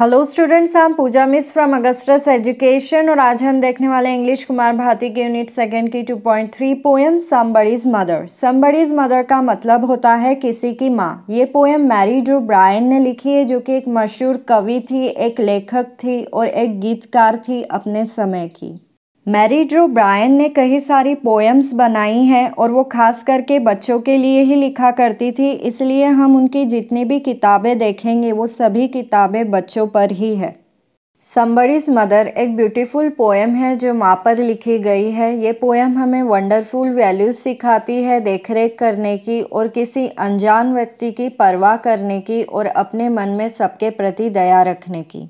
hello students हम Pooja miss from Augustus education और आज हम देखने वाले इंग्लिश कुमार भारती के यूनिट सेकंड की 2.3 poem somebody's mother somebody's mother का मतलब होता है किसी की माँ ये पोएम मैरी ड्रू ब्रायन ने लिखी है जो कि एक मशहूर कवि थी एक लेखक थी और एक गीतकार थी अपने समय की मैरी ड्रो ब्रायन ने कई सारी पोएम्स बनाई हैं और वो खास करके बच्चों के लिए ही लिखा करती थी इसलिए हम उनकी जितनी भी किताबें देखेंगे वो सभी किताबें बच्चों पर ही है संबड़ीज मदर एक ब्यूटीफुल पोएम है जो माँ पर लिखी गई है ये पोएम हमें वंडरफुल वैल्यूज़ सिखाती है देखरेख करने की और किसी अनजान व्यक्ति की परवाह करने की और अपने मन में सबके प्रति दया रखने की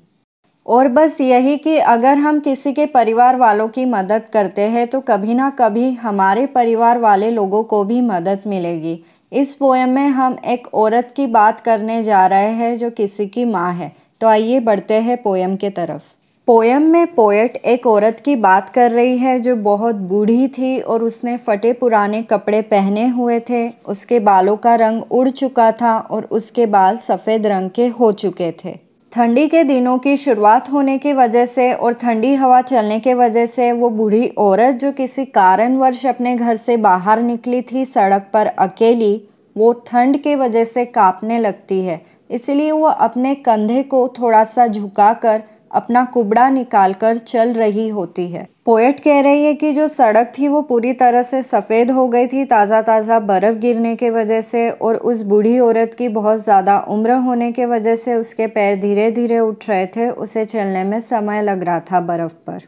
और बस यही कि अगर हम किसी के परिवार वालों की मदद करते हैं तो कभी ना कभी हमारे परिवार वाले लोगों को भी मदद मिलेगी इस पोएम में हम एक औरत की बात करने जा रहे हैं जो किसी की माँ है तो आइए बढ़ते हैं पोएम के तरफ पोएम में पोएट एक औरत की बात कर रही है जो बहुत बूढ़ी थी और उसने फटे पुराने कपड़े पहने हुए थे उसके बालों का रंग उड़ चुका था और उसके बाल सफ़ेद रंग के हो चुके थे ठंडी के दिनों की शुरुआत होने की वजह से और ठंडी हवा चलने के वजह से वो बूढ़ी औरत जो किसी कारणवश अपने घर से बाहर निकली थी सड़क पर अकेली वो ठंड के वजह से कांपने लगती है इसलिए वो अपने कंधे को थोड़ा सा झुकाकर अपना कुबड़ा निकालकर चल रही होती है पोएट कह रही है कि जो सड़क थी वो पूरी तरह से सफ़ेद हो गई थी ताज़ा ताज़ा बर्फ़ गिरने के वजह से और उस बूढ़ी औरत की बहुत ज़्यादा उम्र होने के वजह से उसके पैर धीरे धीरे उठ रहे थे उसे चलने में समय लग रहा था बर्फ़ पर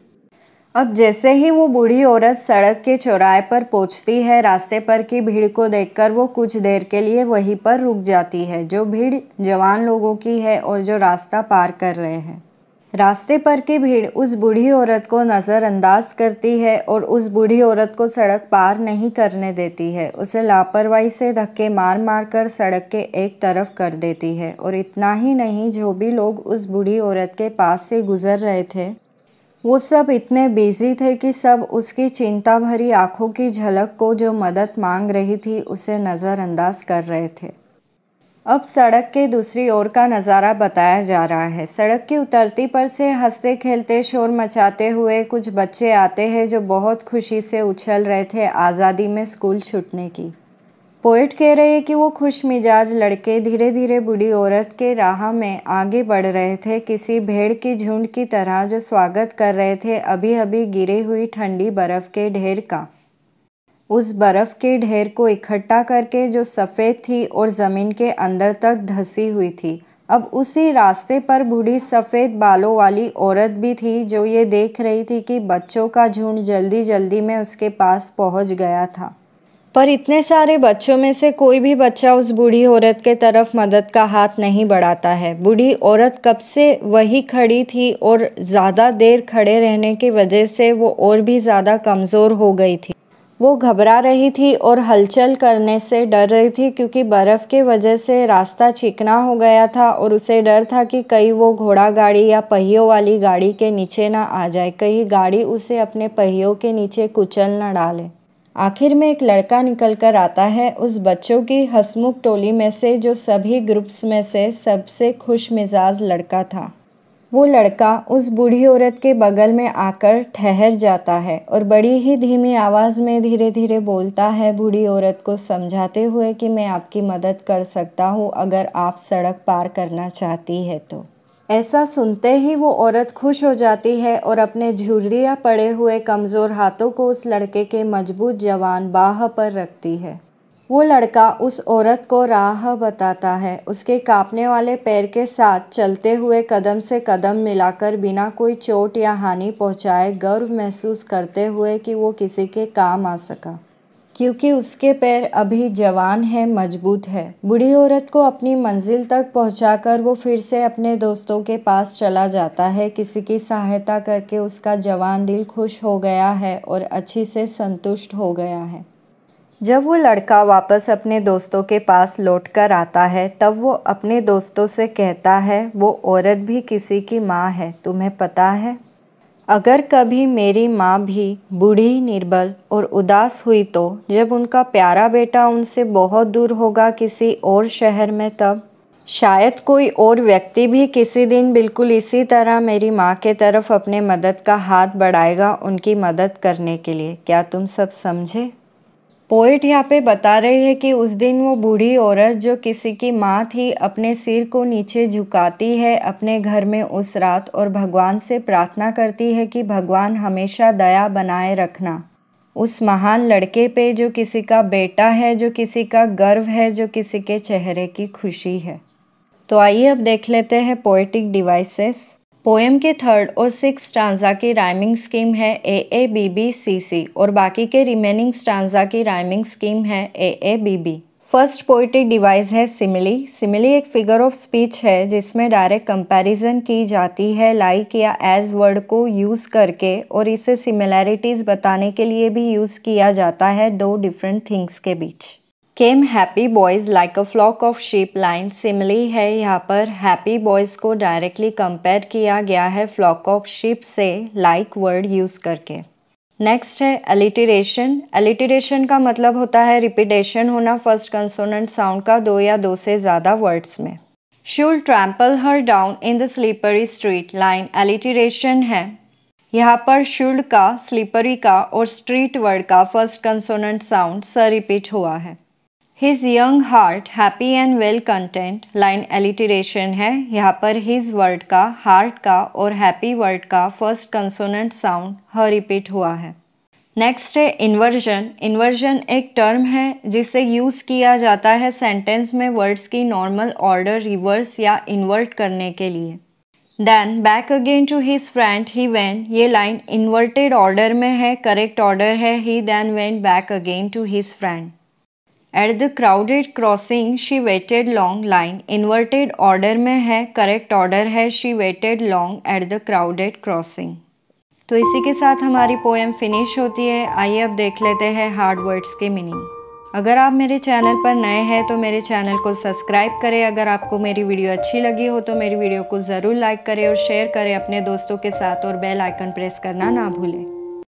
अब जैसे ही वो बूढ़ी औरत सड़क के चौराहे पर पहुंचती है रास्ते पर की भीड़ को देखकर वो कुछ देर के लिए वहीं पर रुक जाती है जो भीड़ जवान लोगों की है और जो रास्ता पार कर रहे हैं रास्ते पर की भीड़ उस बूढ़ी औरत को नज़रअंदाज करती है और उस बूढ़ी औरत को सड़क पार नहीं करने देती है उसे लापरवाही से धक्के मार मार कर सड़क के एक तरफ कर देती है और इतना ही नहीं जो भी लोग उस बूढ़ी औरत के पास से गुजर रहे थे वो सब इतने बिजी थे कि सब उसकी चिंता भरी आंखों की झलक को जो मदद मांग रही थी उसे नज़रअंदाज कर रहे थे अब सड़क के दूसरी ओर का नज़ारा बताया जा रहा है सड़क की उतरती पर से हंसते खेलते शोर मचाते हुए कुछ बच्चे आते हैं जो बहुत खुशी से उछल रहे थे आज़ादी में स्कूल छूटने की पोइट कह रहे हैं कि वो खुश मिजाज लड़के धीरे धीरे बूढ़ी औरत के राह में आगे बढ़ रहे थे किसी भेड़ की झुंड की तरह जो स्वागत कर रहे थे अभी अभी गिरी हुई ठंडी बर्फ़ के ढेर का उस बर्फ़ के ढेर को इकट्ठा करके जो सफ़ेद थी और ज़मीन के अंदर तक धसी हुई थी अब उसी रास्ते पर बूढ़ी सफ़ेद बालों वाली औरत भी थी जो ये देख रही थी कि बच्चों का झुंड जल्दी जल्दी में उसके पास पहुंच गया था पर इतने सारे बच्चों में से कोई भी बच्चा उस बूढ़ी औरत के तरफ मदद का हाथ नहीं बढ़ाता है बूढ़ी औरत कब से वही खड़ी थी और ज़्यादा देर खड़े रहने की वजह से वो और भी ज़्यादा कमज़ोर हो गई थी वो घबरा रही थी और हलचल करने से डर रही थी क्योंकि बर्फ़ के वजह से रास्ता चिकना हो गया था और उसे डर था कि कहीं वो घोड़ा गाड़ी या पहियों वाली गाड़ी के नीचे ना आ जाए कहीं गाड़ी उसे अपने पहियों के नीचे कुचल ना डाले आखिर में एक लड़का निकल कर आता है उस बच्चों की हसमुख टोली में से जो सभी ग्रुप्स में से सबसे खुश मिजाज लड़का था वो लड़का उस बूढ़ी औरत के बगल में आकर ठहर जाता है और बड़ी ही धीमी आवाज़ में धीरे धीरे बोलता है बूढ़ी औरत को समझाते हुए कि मैं आपकी मदद कर सकता हूँ अगर आप सड़क पार करना चाहती है तो ऐसा सुनते ही वो औरत खुश हो जाती है और अपने झुर्रिया पड़े हुए कमज़ोर हाथों को उस लड़के के मजबूत जवान बाह पर रखती है वो लड़का उस औरत को राह बताता है उसके कांपने वाले पैर के साथ चलते हुए कदम से कदम मिलाकर बिना कोई चोट या हानि पहुंचाए गर्व महसूस करते हुए कि वो किसी के काम आ सका क्योंकि उसके पैर अभी जवान है मजबूत है बूढ़ी औरत को अपनी मंजिल तक पहुंचाकर वो फिर से अपने दोस्तों के पास चला जाता है किसी की सहायता करके उसका जवान दिल खुश हो गया है और अच्छी से संतुष्ट हो गया है जब वो लड़का वापस अपने दोस्तों के पास लौट कर आता है तब वो अपने दोस्तों से कहता है वो औरत भी किसी की माँ है तुम्हें पता है अगर कभी मेरी माँ भी बूढ़ी निर्बल और उदास हुई तो जब उनका प्यारा बेटा उनसे बहुत दूर होगा किसी और शहर में तब शायद कोई और व्यक्ति भी किसी दिन बिल्कुल इसी तरह मेरी माँ के तरफ अपने मदद का हाथ बढ़ाएगा उनकी मदद करने के लिए क्या तुम सब समझे पोइट यहाँ पे बता रही है कि उस दिन वो बूढ़ी औरत जो किसी की माँ थी अपने सिर को नीचे झुकाती है अपने घर में उस रात और भगवान से प्रार्थना करती है कि भगवान हमेशा दया बनाए रखना उस महान लड़के पे जो किसी का बेटा है जो किसी का गर्व है जो किसी के चेहरे की खुशी है तो आइए अब देख लेते हैं पोइटिक डिवाइसेस पोएम के थर्ड और सिक्स स्टांजा की राइमिंग स्कीम है A A B B C सी और बाकी के रिमेनिंग स्टांजा की राइमिंग स्कीम है A A B B first poetry device है सिमिली सिमिली एक फिगर ऑफ स्पीच है जिसमें डायरेक्ट कंपैरिजन की जाती है लाइक या एज वर्ड को यूज़ करके और इसे सिमिलैरिटीज़ बताने के लिए भी यूज़ किया जाता है दो डिफरेंट थिंग्स के बीच came happy boys like a flock of sheep line simile है यहाँ पर हैप्पी बॉयज़ को डायरेक्टली कंपेयर किया गया है फ्लॉक ऑफ शीप से लाइक like वर्ड यूज़ करके नेक्स्ट है एलिटरेशन एलिटरेशन का मतलब होता है रिपीटेशन होना फर्स्ट कंसोनेंट साउंड का दो या दो से ज़्यादा वर्ड्स में shoes trample her down in the slippery street line alliteration है यहाँ पर शुल्ड का स्लीपरी का और स्ट्रीट वर्ड का फर्स्ट कंसोनेंट साउंड स रिपीट हुआ है his young heart happy and well content line alliteration है यहाँ पर हिज वर्ड का हार्ट का और हैप्पी वर्ड का फर्स्ट कंसोनेंट साउंड ह रिपीट हुआ है नेक्स्ट है इन्वर्जन इन्वर्जन एक टर्म है जिसे यूज़ किया जाता है सेंटेंस में वर्ड्स की नॉर्मल ऑर्डर रिवर्स या इन्वर्ट करने के लिए then back again to his friend he went ये लाइन इन्वर्टेड ऑर्डर में है करेक्ट ऑर्डर है he then went back again to his friend at the crowded crossing she waited long line inverted order में है correct order है she waited long at the crowded crossing तो इसी के साथ हमारी पोएम फिनिश होती है आइए अब देख लेते हैं हार्ड वर्ड्स के मीनिंग अगर आप मेरे चैनल पर नए हैं तो मेरे चैनल को सब्सक्राइब करें अगर आपको मेरी वीडियो अच्छी लगी हो तो मेरी वीडियो को ज़रूर लाइक करें और शेयर करें अपने दोस्तों के साथ और बेल आइकन प्रेस करना ना भूलें